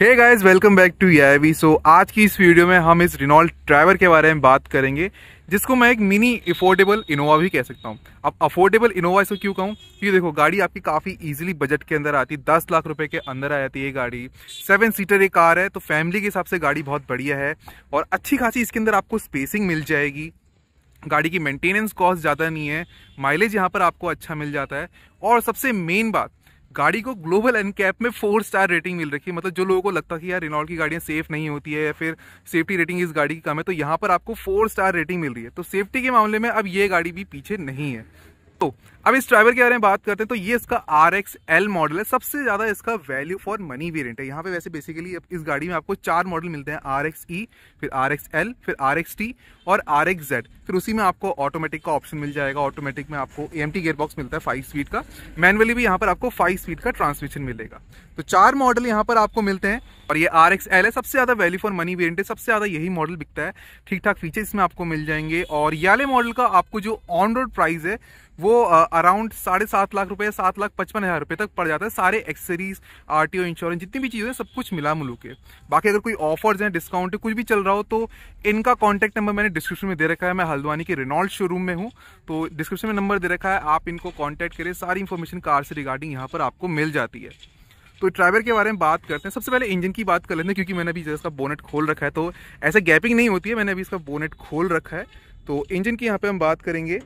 hey guys welcome back to यावी so आज की इस वीडियो में हम इस रिनॉल्ट ड्राइवर के बारे में बात करेंगे जिसको मैं एक मिनी अफोर्डेबल इनोवा भी कह सकता हूँ अब अफोर्डेबल इनोवा इसको क्यों कहूँ क्योंकि देखो गाड़ी आपकी काफ़ी इजीली बजट के अंदर आती है दस लाख रुपए के अंदर आ जाती है ये गाड़ी सेवन सीटर एक कार है तो फैमिली के हिसाब से गाड़ी बहुत बढ़िया है और अच्छी खासी इसके अंदर आपको स्पेसिंग मिल जाएगी गाड़ी की मेंटेनेंस कॉस्ट ज़्यादा नहीं है माइलेज यहाँ पर आपको अच्छा मिल जाता है और सबसे मेन बात गाड़ी को ग्लोबल एनकैप में फोर स्टार रेटिंग मिल रखी है मतलब जो लोगों को लगता है कि यार रिनॉल्ड की गाड़ियाँ सेफ नहीं होती है या फिर सेफ्टी रेटिंग इस गाड़ी की कम है तो यहाँ पर आपको फोर स्टार रेटिंग मिल रही है तो सेफ्टी के मामले में अब ये गाड़ी भी पीछे नहीं है तो अब इस ड्राइवर के बारे में बात करते हैं तो ये इसका आर एक्स एल मॉडल है सबसे ज़्यादा इसका वैल्यू फॉर मनी वेरियंट है यहाँ पे वैसे बेसिकली इस गाड़ी में आपको चार मॉडल मिलते हैं आर एक्स ई फिर आर एक्स एल फिर आर एक्स टी और आर एक्स जेड फिर उसी में आपको ऑटोमेटिक का ऑप्शन मिल जाएगा ऑटोमेटिक में आपको ए एम टी गेयरबॉक्स मिलता है फाइव स्पीड का मैनुअली भी यहाँ पर आपको फाइव स्पीड का ट्रांसमिशन मिलेगा तो चार मॉडल यहाँ पर आपको मिलते हैं और ये आर एक्स एल है सबसे ज़्यादा वैल्यू फॉर मनी वेरियंट है सबसे ज़्यादा यही मॉडल बिकता है ठीक ठाक फीचर इसमें आपको मिल जाएंगे और ये मॉडल का आपको जो ऑन रोड प्राइस है वो अराउंड साढ़े सात लाख रुपये सात लाख पचपन हज़ार रुपये तक पड़ जाता है सारे एक्सेसरीज आर टी इंश्योरेंस जितनी भी चीज़ें सब कुछ मिला मुलू के बाकी अगर कोई ऑफर्स हैं डिस्काउंट कुछ भी चल रहा हो तो इनका कॉन्टैक्ट नंबर मैंने डिस्क्रिप्शन में दे रखा है मैं हल्द्वानी के रिनॉल्ड शोरूम में हूँ तो डिस्क्रिप्शन में नंबर दे रखा है आप इनको कॉन्टैक्ट करें सारी इन्फॉर्मेशन कार से रिगार्डिंग यहाँ पर आपको मिल जाती है तो ड्राइवर के बारे में बात करते हैं सबसे पहले इंजन की बात कर लेते हैं क्योंकि मैंने अभी इसका बोनेट खोल रखा है तो ऐसे गैपिंग नहीं होती है मैंने अभी इसका बोनेट खोल रखा है तो इंजन की यहाँ पे हम बात करेंगे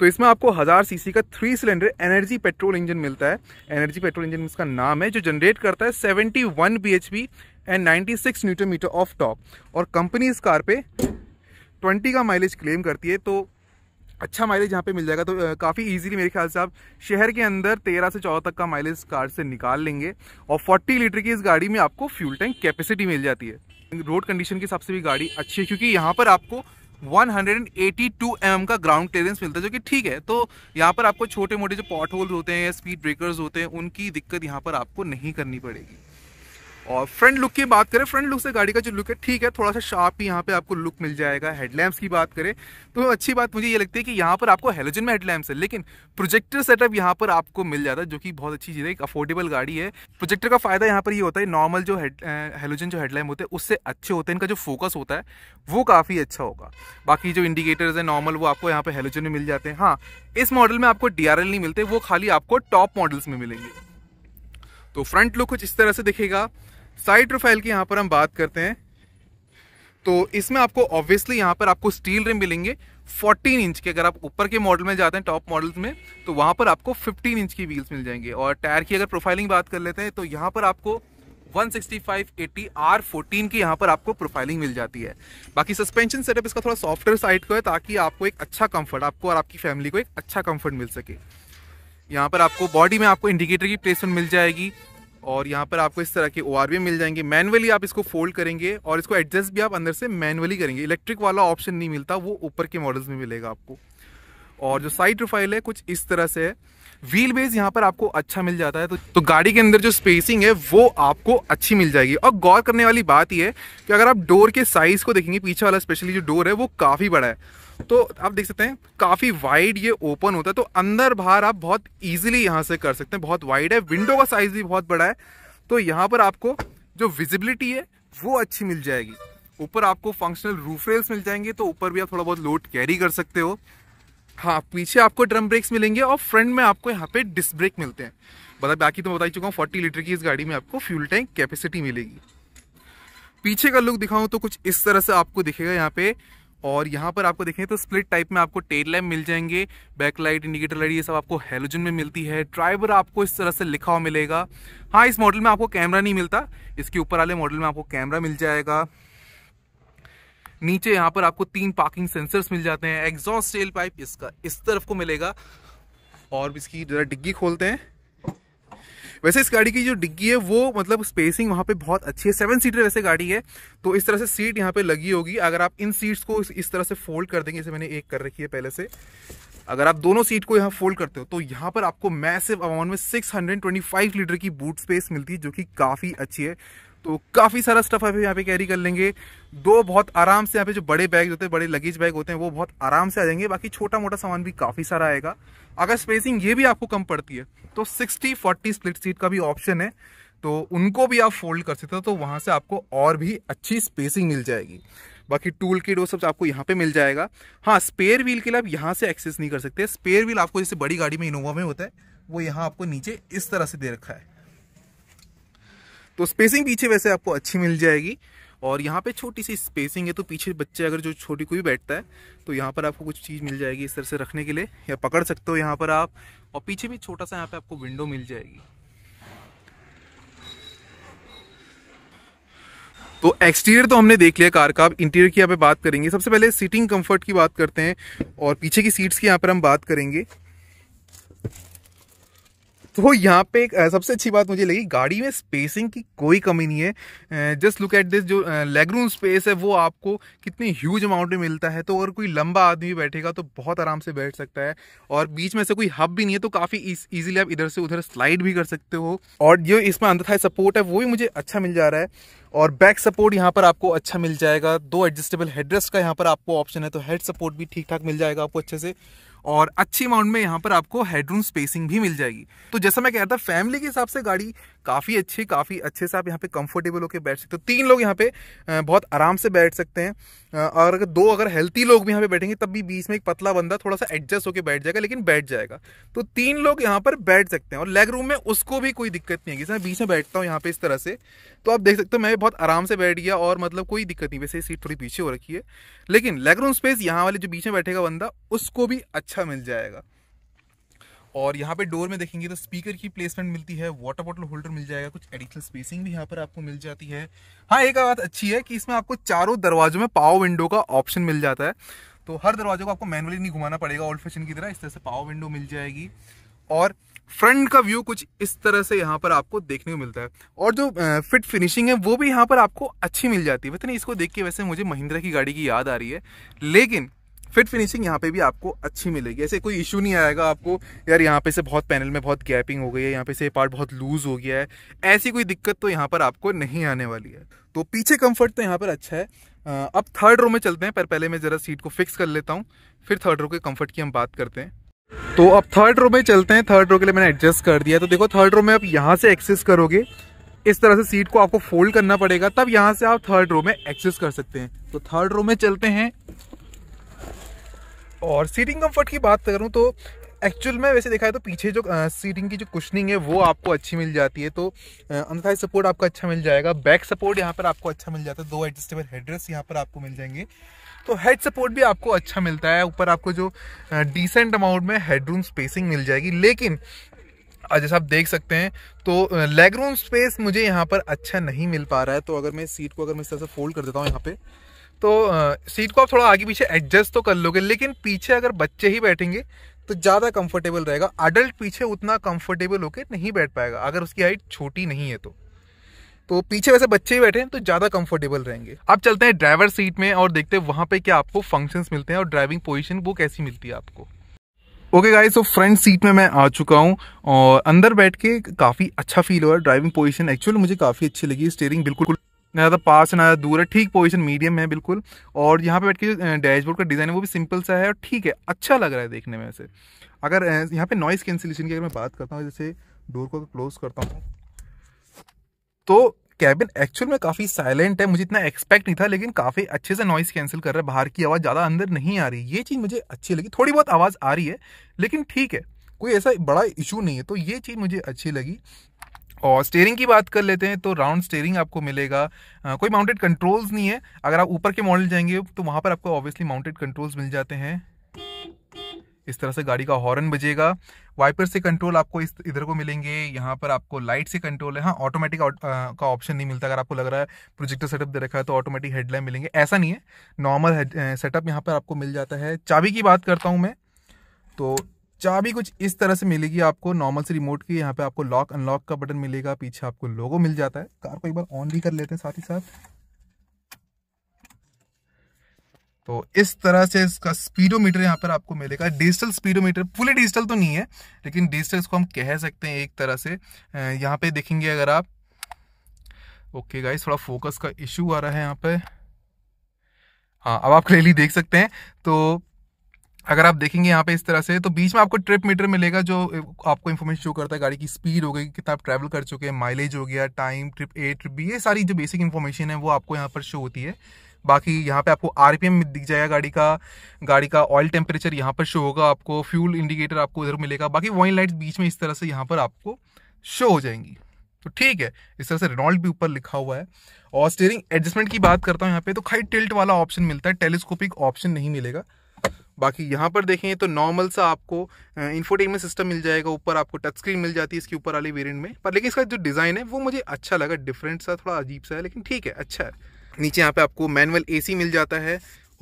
तो इसमें आपको हज़ार सीसी का three cylinder energy petrol engine मिलता है एनर्जी पेट्रोल इंजन इसका नाम है जो जनरेट करता है 71 one B H P and ninety metre of top और कंपनी इस कार पे 20 का माइलेज क्लेम करती है तो अच्छा माइलेज यहाँ पे मिल जाएगा तो काफ़ी इजीली मेरे ख्याल से आप शहर के अंदर 13 से 14 तक का माइलेज कार से निकाल लेंगे और 40 लीटर की इस गाड़ी में आपको फ्यूल टैंक कैपेसिटी मिल जाती है रोड कंडीशन के हिसाब से भी गाड़ी अच्छी है क्योंकि यहाँ पर आपको 182 mm का ग्राउंड क्लियरेंस मिलता है जो कि ठीक है तो यहाँ पर आपको छोटे मोटे जो पॉट होल्स होते हैं या स्पीड ब्रेकर्स होते हैं उनकी दिक्कत यहाँ पर आपको नहीं करनी पड़ेगी और फ्रंट लुक की बात करें फ्रंट लुक से गाड़ी का जो लुक है ठीक है थोड़ा सा शार्प यहाँ पे आपको लुक मिल जाएगा हेडलैम्प्स की बात करें तो अच्छी बात मुझे ये लगती है कि यहाँ पर आपको हेलोजन में हेडलैम्प्स है लेकिन प्रोजेक्टर सेटअप यहाँ पर आपको मिल जाता है जो कि बहुत अच्छी चीज़ है एक अफोर्डेबल गाड़ी है प्रोजेक्टर का फायदा यहाँ पर ये यह होता है नॉर्मल जो हेलोजन जो हेडलैम्प होते हैं उससे अच्छे होते हैं इनका जो फोकस होता है वो काफ़ी अच्छा होगा बाकी जो इंडिकेटर्स है नॉर्मल वो आपको यहाँ पर हेलोजन में मिल जाते हैं हाँ इस मॉडल में आपको डी नहीं मिलते वो खाली आपको टॉप मॉडल्स में मिलेंगे तो फ्रंट लुक कुछ इस तरह से दिखेगा साइड प्रोफाइल की यहाँ पर हम बात करते हैं तो इसमें आपको ऑब्वियसली यहाँ पर आपको स्टील रिम मिलेंगे 14 इंच के अगर आप ऊपर के मॉडल में जाते हैं टॉप मॉडल्स में तो वहाँ पर आपको 15 इंच की व्हील्स मिल जाएंगे और टायर की अगर प्रोफाइलिंग बात कर लेते हैं तो यहाँ पर आपको 165 80 R14 की यहाँ पर आपको प्रोफाइलिंग मिल जाती है बाकी सस्पेंशन सेटअप इसका थोड़ा सॉफ्टवेयर साइड को है ताकि आपको एक अच्छा कम्फर्ट आपको और आपकी फैमिली को एक अच्छा कम्फर्ट मिल सके यहाँ पर आपको बॉडी में आपको इंडिकेटर की प्लेसमेंट मिल जाएगी और यहाँ पर आपको इस तरह के ओ मिल जाएंगे मैनुअली आप इसको फोल्ड करेंगे और इसको एडजस्ट भी आप अंदर से मैनुअली करेंगे इलेक्ट्रिक वाला ऑप्शन नहीं मिलता वो ऊपर के मॉडल्स में मिलेगा आपको और जो साइड प्रोफाइल है कुछ इस तरह से है व्हील बेस यहाँ पर आपको अच्छा मिल जाता है तो, तो गाड़ी के अंदर जो स्पेसिंग है वो आपको अच्छी मिल जाएगी और गौर करने वाली बात यह है कि अगर आप डोर के साइज़ को देखेंगे पीछे वाला स्पेशली जो डोर है वो काफ़ी बड़ा है तो आप देख सकते हैं काफ़ी वाइड ये ओपन होता है तो अंदर बाहर आप बहुत ईजिली यहाँ से कर सकते हैं बहुत वाइड है विंडो का साइज़ भी बहुत बड़ा है तो यहाँ पर आपको जो विजिबिलिटी है वो अच्छी मिल जाएगी ऊपर आपको फंक्शनल रूफ रेल्स मिल जाएंगे तो ऊपर भी आप थोड़ा बहुत लोड कैरी कर सकते हो हाँ पीछे आपको ड्रम ब्रेक्स मिलेंगे और फ्रंट में आपको यहाँ पे डिस्क ब्रेक मिलते हैं बता बाकी तो बता ही चुका हूँ फोर्टी लीटर की इस गाड़ी में आपको फ्यूल टैंक कैपेसिटी मिलेगी पीछे का लुक दिखाऊं तो कुछ इस तरह से आपको दिखेगा यहाँ पे और यहाँ पर आपको देखें तो स्प्लिट टाइप में आपको टेल लैम्प मिल जाएंगे बैक लाइट इंडिकेटर लाइट ये सब आपको हेलोजन में मिलती है ड्राइवर आपको इस तरह से लिखा हुआ मिलेगा हाँ इस मॉडल में आपको कैमरा नहीं मिलता इसके ऊपर वाले मॉडल में आपको कैमरा मिल जाएगा नीचे यहाँ पर आपको तीन पार्किंग सेंसर्स मिल जाते हैं एग्जॉस्ट टेल पाइप इसका इस तरफ को मिलेगा और इसकी जरा डिग्गी खोलते हैं वैसे इस गाड़ी की जो डिग्गी है वो मतलब स्पेसिंग वहाँ पे बहुत अच्छी है सेवन सीटर वैसे गाड़ी है तो इस तरह से सीट यहाँ पे लगी होगी अगर आप इन सीट्स को इस तरह से फोल्ड कर देंगे जैसे मैंने एक कर रखी है पहले से अगर आप दोनों सीट को यहाँ फोल्ड करते हो तो यहाँ पर आपको मैसिव अमाउंट में 625 लीटर की बूट स्पेस मिलती है जो कि काफ़ी अच्छी है तो काफ़ी सारा स्टफ अभी यहाँ पे कैरी कर लेंगे दो बहुत आराम से यहाँ पे जो बड़े बैग होते हैं बड़े लगेज बैग होते हैं वो बहुत आराम से आ जाएंगे बाकी छोटा मोटा सामान भी काफ़ी सारा आएगा अगर स्पेसिंग ये भी आपको कम पड़ती है तो सिक्सटी फोर्टी स्प्लिट सीट का भी ऑप्शन है तो उनको भी आप फोल्ड कर सकते हो तो वहाँ से आपको और भी अच्छी स्पेसिंग मिल जाएगी बाकी टूल किट वो सब आपको यहाँ पे मिल जाएगा हाँ स्पेयर व्हील के लिए आप यहाँ से एक्सेस नहीं कर सकते स्पेयर व्हील आपको जैसे बड़ी गाड़ी में इनोवा में होता है वो यहाँ आपको नीचे इस तरह से दे रखा है तो स्पेसिंग पीछे वैसे आपको अच्छी मिल जाएगी और यहाँ पे छोटी सी स्पेसिंग है तो पीछे बच्चे अगर जो छोटी कोई बैठता है तो यहाँ पर आपको कुछ चीज़ मिल जाएगी इस तरह से रखने के लिए या पकड़ सकते हो यहाँ पर आप और पीछे भी छोटा सा यहाँ पे आपको विंडो मिल जाएगी तो एक्सटीरियर तो हमने देख लिया कार का अब इंटीरियर की यहाँ पे बात करेंगे सबसे पहले सीटिंग कंफर्ट की बात करते हैं और पीछे की सीट्स की यहाँ पर हम बात करेंगे तो यहाँ पे एक सबसे अच्छी बात मुझे लगी गाड़ी में स्पेसिंग की कोई कमी नहीं है जस्ट लुक एट दिस जो लेगरूम स्पेस है वो आपको कितनी ह्यूज अमाउंट में मिलता है तो अगर कोई लंबा आदमी बैठेगा तो बहुत आराम से बैठ सकता है और बीच में से कोई हब भी नहीं है तो काफ़ी ईजिली आप इधर से उधर स्लाइड भी कर सकते हो और जो इसमें अंदर सपोर्ट है वो भी मुझे अच्छा मिल जा रहा है और बैक सपोर्ट यहाँ पर आपको अच्छा मिल जाएगा दो एडजस्टेबल हेडरेस्ट का यहाँ पर आपको ऑप्शन है तो हेड सपोर्ट भी ठीक ठाक मिल जाएगा आपको अच्छे से और अच्छी अमाउंट में यहाँ पर आपको हेडरूम स्पेसिंग भी मिल जाएगी तो जैसा मैं कह रहा था फैमिली के हिसाब से गाड़ी काफ़ी अच्छी काफ़ी अच्छे से आप यहाँ पे कंफर्टेबल होकर बैठ सकते हो तीन लोग यहाँ पे बहुत आराम से बैठ सकते हैं और अगर दो अगर हेल्थी लोग भी यहाँ पे बैठेंगे तब भी बीच में एक पतला बंदा थोड़ा सा एडजस्ट होकर बैठ जाएगा लेकिन बैठ जाएगा तो तीन लोग यहाँ पर बैठ सकते हैं और लेग रूम में उसको भी कोई दिक्कत नहीं है जैसे मैं बीच में बैठता हूँ यहाँ पे इस तरह से तो आप देख सकते हो मैं बहुत आराम से बैठ गया और मतलब कोई दिक्कत नहीं वैसे सीट थोड़ी पीछे हो रखी है लेकिन लेग रूम स्पेस यहाँ वाले जो बीच में बैठेगा बंदा उसको भी अच्छा अच्छा मिल जाएगा और यहाँ पे डोर में देखेंगे तो स्पीकर की प्लेसमेंट मिलती है वाटर बॉटल होल्डर मिल जाएगा कुछ एडिशनल स्पेसिंग भी यहाँ पर आपको मिल जाती है हाँ एक बात अच्छी है कि इसमें आपको चारों दरवाजों में पावर विंडो का ऑप्शन मिल जाता है तो हर दरवाजे को आपको मैनुअली नहीं घुमाना पड़ेगा ओल्ड फैशन की तरह इस तरह से पावर विंडो मिल जाएगी और फ्रंट का व्यू कुछ इस तरह से यहाँ पर आपको देखने को मिलता है और जो फिट फिनिशिंग है वो भी यहाँ पर आपको अच्छी मिल जाती है पता नहीं इसको देख के वैसे मुझे महिंद्रा की गाड़ी की याद आ रही है लेकिन फिट फिनिशिंग यहाँ पे भी आपको अच्छी मिलेगी ऐसे कोई इशू नहीं आएगा आपको यार यहाँ पे से बहुत पैनल में बहुत गैपिंग हो गई है यहाँ पे से पार्ट बहुत लूज हो गया है ऐसी कोई दिक्कत तो यहाँ पर आपको नहीं आने वाली है तो पीछे कंफर्ट तो यहाँ पर अच्छा है अब थर्ड रो में चलते हैं पर पहले मैं ज़रा सीट को फिक्स कर लेता हूँ फिर थर्ड रो के कम्फर्ट की हम बात करते हैं तो अब थर्ड रो में चलते हैं थर्ड रो के लिए मैंने एडजस्ट कर दिया तो देखो थर्ड रो में आप यहाँ से एक्सेस करोगे इस तरह से सीट को आपको फोल्ड करना पड़ेगा तब यहाँ से आप थर्ड रो में एक्सेस कर सकते हैं तो थर्ड रो में चलते हैं और सीटिंग कंफर्ट की बात करूँ तो एक्चुअल में वैसे देखा है तो पीछे जो आ, सीटिंग की जो कुशनिंग है वो आपको अच्छी मिल जाती है तो अंदर सपोर्ट आपको अच्छा मिल जाएगा बैक सपोर्ट यहाँ पर आपको अच्छा मिल जाता है दो एडजस्टेबल हेडरेस यहाँ पर आपको मिल जाएंगे तो हेड सपोर्ट भी आपको अच्छा मिलता है ऊपर आपको जो डिसेंट अमाउंट में हेडरूम स्पेसिंग मिल जाएगी लेकिन जैसा आप देख सकते हैं तो लेग रूम स्पेस मुझे यहाँ पर अच्छा नहीं मिल पा रहा है तो अगर मैं सीट को अगर मैं इस तरह से फोल्ड कर देता हूँ यहाँ पे तो सीट को आप थोड़ा आगे पीछे एडजस्ट तो कर लोगे लेकिन पीछे अगर बच्चे ही बैठेंगे तो ज़्यादा कंफर्टेबल रहेगा अडल्ट पीछे उतना कंफर्टेबल होकर नहीं बैठ पाएगा अगर उसकी हाइट छोटी नहीं है तो तो पीछे वैसे बच्चे ही बैठे हैं तो ज़्यादा कंफर्टेबल रहेंगे अब चलते हैं ड्राइवर सीट में और देखते हैं वहाँ पे क्या आपको फंक्शंस मिलते हैं और ड्राइविंग पोजीशन वो कैसी मिलती है आपको ओके गाइस तो फ्रंट सीट में मैं आ चुका हूँ और अंदर बैठ के काफ़ी अच्छा फील हुआ ड्राइविंग पोजिशन एक्चुअली मुझे काफ़ी अच्छी लगी स्टेयरिंग बिल्कुल ना ज़्यादा पास ना ज़्यादा दूर है ठीक पोजीशन मीडियम है बिल्कुल और यहाँ पे बैठ के डैशबोर्ड का डिज़ाइन है वो भी सिंपल सा है और ठीक है अच्छा लग रहा है देखने में वैसे अगर यहाँ पे नॉइज़ कैंसिलेशन की अगर मैं बात करता हूँ जैसे डोर को क्लोज करता हूँ तो कैबिन एक्चुअल में काफ़ी साइलेंट है मुझे इतना एक्सपेक्ट नहीं था लेकिन काफ़ी अच्छे से नॉइस कैंसिल कर रहा है बाहर की आवाज़ ज़्यादा अंदर नहीं आ रही ये चीज़ मुझे अच्छी लगी थोड़ी बहुत आवाज़ आ रही है लेकिन ठीक है कोई ऐसा बड़ा इशू नहीं है तो ये चीज़ मुझे अच्छी लगी और स्टेयरिंग की बात कर लेते हैं तो राउंड स्टेयरिंग आपको मिलेगा आ, कोई माउंटेड कंट्रोल्स नहीं है अगर आप ऊपर के मॉडल जाएंगे तो वहाँ पर आपको ऑब्वियसली माउंटेड कंट्रोल्स मिल जाते हैं इस तरह से गाड़ी का हॉर्न बजेगा वाइपर से कंट्रोल आपको इस इधर को मिलेंगे यहाँ पर आपको लाइट से कंट्रोल है हाँ ऑटोमेटिक का ऑप्शन नहीं मिलता अगर आपको लग रहा है प्रोजेक्टर सेटअप दे रखा है तो ऑटोमेटिक हेडलाइट मिलेंगे ऐसा नहीं है नॉर्मल सेटअप यहाँ पर आपको मिल जाता है चाबी की बात करता हूँ मैं तो चाबी कुछ इस तरह से मिलेगी आपको नॉर्मल से रिमोट की यहाँ पे आपको लॉक अनलॉक का बटन मिलेगा पीछे आपको लोगो मिल जाता है कार को एक बार ऑन भी कर लेते हैं साथ ही साथ तो इस तरह से इसका स्पीडोमीटर यहाँ पर आपको मिलेगा डिजिटल स्पीडोमीटर पूरे डिजिटल तो नहीं है लेकिन डिजिटल इसको हम कह सकते हैं एक तरह से यहाँ पे देखेंगे अगर आप ओके गाइस थोड़ा फोकस का इश्यू आ रहा है यहाँ पे हाँ अब आप क्लियरली देख सकते हैं तो अगर आप देखेंगे यहाँ पे इस तरह से तो बीच में आपको ट्रिप मीटर मिलेगा जो आपको इन्फॉर्मेशन शो करता है गाड़ी की स्पीड हो गई कितना आप ट्रैवल कर चुके हैं माइलेज हो गया time trip A trip B ये सारी जो बेसिक इन्फॉर्मेशन है वो आपको यहाँ पर शो होती है बाकी यहाँ पे आपको आरपीएम दिख जाएगा गाड़ी का गाड़ी का ऑयल टेम्परेचर यहाँ पर शो होगा आपको फ्यूल इंडिकेटर आपको इधर मिलेगा बाकी वॉइन लाइट्स बीच में इस तरह से यहाँ पर आपको शो हो जाएंगी तो ठीक है इस तरह से रेनॉल्ट भी ऊपर लिखा हुआ है और स्टेयरिंग एडजस्टमेंट की बात करता हूँ यहाँ पे तो खाई टिल्ट वाला ऑप्शन मिलता है टेलीस्कोपिक ऑप्शन नहीं मिलेगा बाकी यहाँ पर देखें तो नॉर्मल सा आपको इन्फोटेनमेंट सिस्टम मिल जाएगा ऊपर आपको टच स्क्रीन मिल जाती है इसके ऊपर वाले वेरियंट में पर लेकिन इसका जो डिज़ाइन है वो मुझे अच्छा लगा डिफरेंट सा थोड़ा अजीब सा है लेकिन ठीक है अच्छा है नीचे यहाँ पे आपको मैनुअल एसी मिल जाता है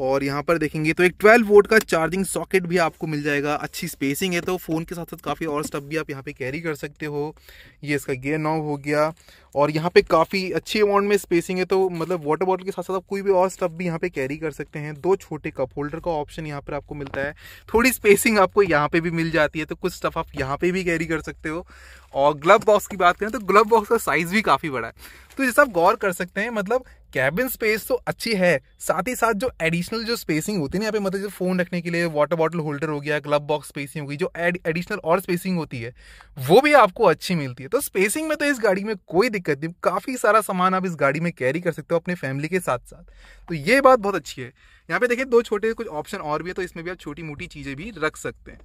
और यहाँ पर देखेंगे तो एक 12 वोल्ट का चार्जिंग सॉकेट भी आपको मिल जाएगा अच्छी स्पेसिंग है तो फ़ोन के साथ साथ काफ़ी और स्टफ भी आप यहाँ पे कैरी कर सकते हो ये इसका गियर नॉव हो गया और यहाँ पे काफ़ी अच्छी अमाउंट में स्पेसिंग है तो मतलब वाटर बॉटल के साथ साथ आप कोई भी और स्टफ भी यहाँ पे कैरी कर सकते हैं दो छोटे कप होल्डर का ऑप्शन यहाँ पर आपको मिलता है थोड़ी स्पेसिंग आपको यहाँ पर भी मिल जाती है तो कुछ स्टफ आप यहाँ पर भी कैरी कर सकते हो और ग्लव बॉक्स की बात करें तो ग्लव बॉक्स का साइज़ भी काफ़ी बड़ा है तो ये आप गौर कर सकते हैं मतलब कैबिन स्पेस तो अच्छी है साथ ही साथ जो एडिशनल जो स्पेसिंग होती है ना यहाँ पे मतलब जो फोन रखने के लिए वाटर बॉटल होल्डर हो गया ग्लब बॉक्स स्पेसिंग होगी जो एडिशनल और स्पेसिंग होती है वो भी आपको अच्छी मिलती है तो स्पेसिंग में तो इस गाड़ी में कोई दिक्कत नहीं काफ़ी सारा सामान आप इस गाड़ी में कैरी कर सकते हो अपने फैमिली के साथ साथ तो ये बात बहुत अच्छी है यहाँ पे देखिए दो छोटे कुछ ऑप्शन और भी है तो इसमें भी आप छोटी मोटी चीज़ें भी रख सकते हैं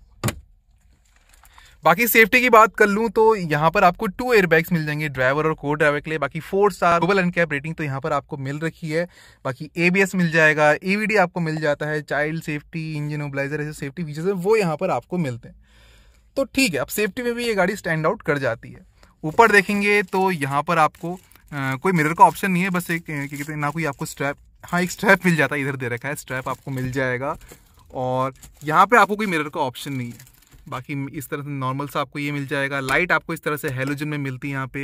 बाकी सेफ्टी की बात कर लूँ तो यहाँ पर आपको टू एयरबैग्स मिल जाएंगे ड्राइवर और को ड्राइवर के लिए बाकी four star double cap rating तो यहाँ पर आपको मिल रखी है बाकी एबीएस मिल जाएगा एवीडी आपको मिल जाता है चाइल्ड सेफ्टी इंजन मोबलाइजर ऐसे सेफ्टी फीचर्स हैं वो यहाँ पर आपको मिलते हैं तो ठीक है अब सेफ्टी में भी ये गाड़ी स्टैंड आउट कर जाती है ऊपर देखेंगे तो यहाँ पर आपको आ, कोई मिरर का ऑप्शन नहीं है बस एक क्या कहते हैं ना कोई आपको स्ट्रैप हाँ एक स्ट्रैप मिल जाता है इधर दे रखा है स्ट्रैप आपको मिल जाएगा और यहाँ पर आपको कोई मिरर का ऑप्शन नहीं है बाकी इस तरह से नॉर्मल सा आपको ये मिल जाएगा लाइट आपको इस तरह से हेलोजन में मिलती है यहाँ पे